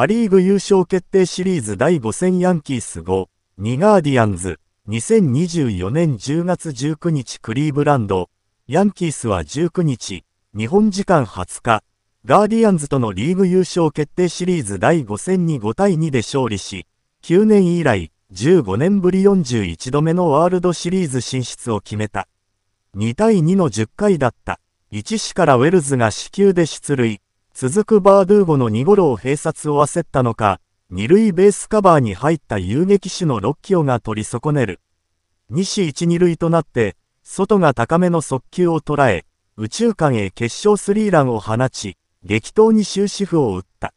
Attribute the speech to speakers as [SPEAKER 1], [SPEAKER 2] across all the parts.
[SPEAKER 1] ア・リーグ優勝決定シリーズ第5戦ヤンキース5、2ガーディアンズ、2024年10月19日クリーブランド、ヤンキースは19日、日本時間20日、ガーディアンズとのリーグ優勝決定シリーズ第5戦に5対2で勝利し、9年以来、15年ぶり41度目のワールドシリーズ進出を決めた。2対2の10回だった。1死からウェルズが死球で出塁。続くバードゥーゴの2ゴロを併殺を焦ったのか、2塁ベースカバーに入った遊撃手のロッキオが取り損ねる。西1、2塁となって、外が高めの速球を捉え、宇宙間へ決勝スリーランを放ち、激闘に終止符を打った。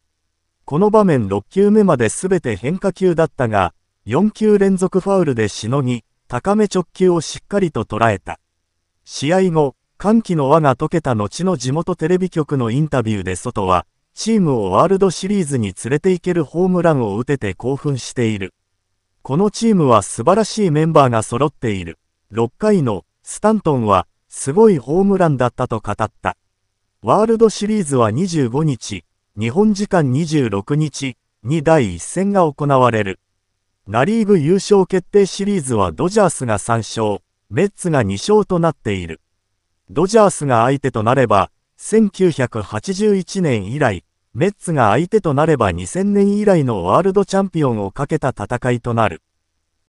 [SPEAKER 1] この場面6球目まで全て変化球だったが、4球連続ファウルでしのぎ、高め直球をしっかりと捉えた。試合後、歓喜の輪が解けた後の地元テレビ局のインタビューで外は、チームをワールドシリーズに連れて行けるホームランを打てて興奮している。このチームは素晴らしいメンバーが揃っている。6回のスタントンはすごいホームランだったと語った。ワールドシリーズは25日、日本時間26日に第1戦が行われる。ナリーグ優勝決定シリーズはドジャースが3勝、メッツが2勝となっている。ドジャースが相手となれば、1981年以来、メッツが相手となれば2000年以来のワールドチャンピオンをかけた戦いとなる。